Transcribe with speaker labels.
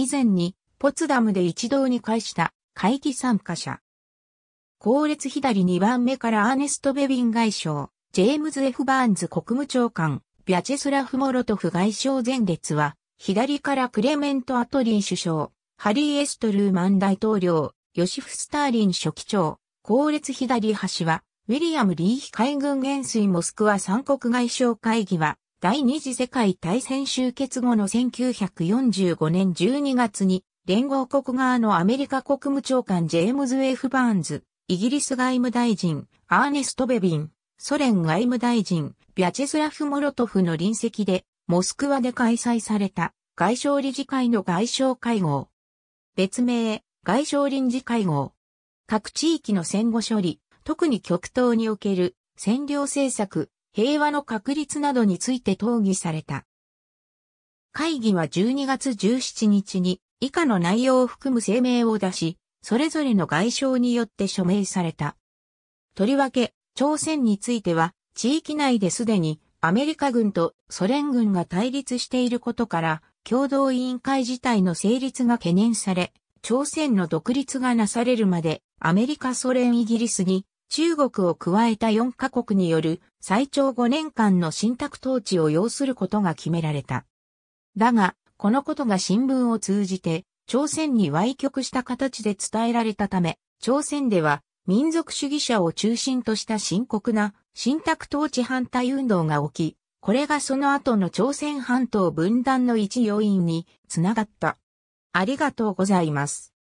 Speaker 1: 以前に、ポツダムで一堂に会した会議参加者。後列左2番目からアーネスト・ベビン外相、ジェームズ・ F・ バーンズ国務長官、ビャチェスラフ・モロトフ外相前列は、左からクレメント・アトリー首相、ハリー・エストルーマン大統領、ヨシフ・スターリン書記長、後列左端は、ウィリアム・リーヒ海軍元帥モスクワ三国外相会議は、第二次世界大戦終結後の1945年12月に、連合国側のアメリカ国務長官ジェームズ・エフ・バーンズ、イギリス外務大臣、アーネスト・ベビン、ソ連外務大臣、ビャチェスラフ・モロトフの臨席で、モスクワで開催された、外相理事会の外相会合。別名、外相臨時会合。各地域の戦後処理、特に極東における占領政策、平和の確立などについて討議された。会議は12月17日に以下の内容を含む声明を出し、それぞれの外相によって署名された。とりわけ、朝鮮については、地域内ですでにアメリカ軍とソ連軍が対立していることから、共同委員会自体の成立が懸念され、朝鮮の独立がなされるまで、アメリカソ連イギリスに中国を加えた4カ国による最長5年間の信託統治を要することが決められた。だが、このことが新聞を通じて、朝鮮に歪曲した形で伝えられたため、朝鮮では民族主義者を中心とした深刻な信託統治反対運動が起き、これがその後の朝鮮半島分断の一要因につながった。ありがとうございます。